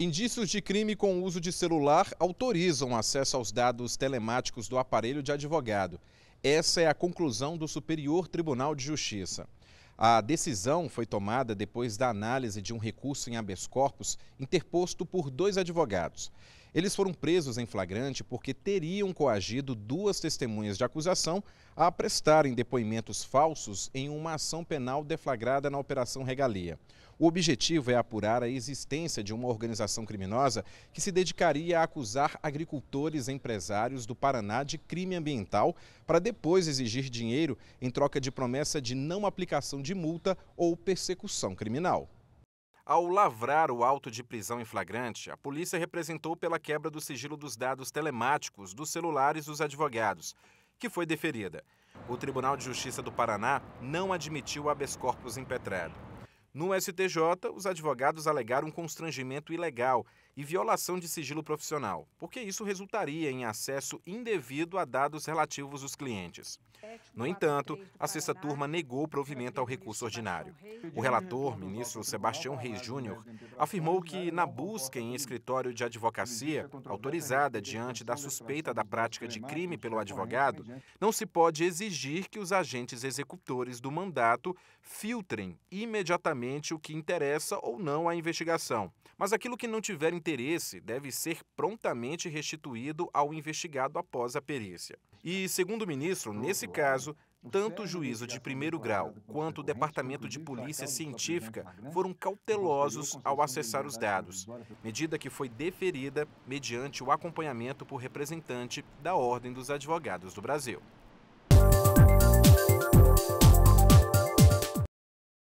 Indícios de crime com uso de celular autorizam acesso aos dados telemáticos do aparelho de advogado. Essa é a conclusão do Superior Tribunal de Justiça. A decisão foi tomada depois da análise de um recurso em habeas corpus interposto por dois advogados. Eles foram presos em flagrante porque teriam coagido duas testemunhas de acusação a prestarem depoimentos falsos em uma ação penal deflagrada na Operação Regalia. O objetivo é apurar a existência de uma organização criminosa que se dedicaria a acusar agricultores e empresários do Paraná de crime ambiental para depois exigir dinheiro em troca de promessa de não aplicação de multa ou persecução criminal. Ao lavrar o auto de prisão em flagrante, a polícia representou pela quebra do sigilo dos dados telemáticos dos celulares dos advogados, que foi deferida. O Tribunal de Justiça do Paraná não admitiu o habeas corpus impetrado. No STJ, os advogados alegaram constrangimento ilegal e violação de sigilo profissional, porque isso resultaria em acesso indevido a dados relativos aos clientes. No entanto, a sexta turma negou o provimento ao recurso ordinário. O relator, ministro Sebastião Reis Júnior, afirmou que, na busca em escritório de advocacia, autorizada diante da suspeita da prática de crime pelo advogado, não se pode exigir que os agentes executores do mandato filtrem imediatamente exatamente o que interessa ou não à investigação. Mas aquilo que não tiver interesse deve ser prontamente restituído ao investigado após a perícia. E, segundo o ministro, nesse caso, tanto o é juízo de primeiro grau quanto o Departamento de Polícia Científica né, foram cautelosos ao acessar os dados, medida que foi deferida mediante o acompanhamento por representante da Ordem dos Advogados do Brasil.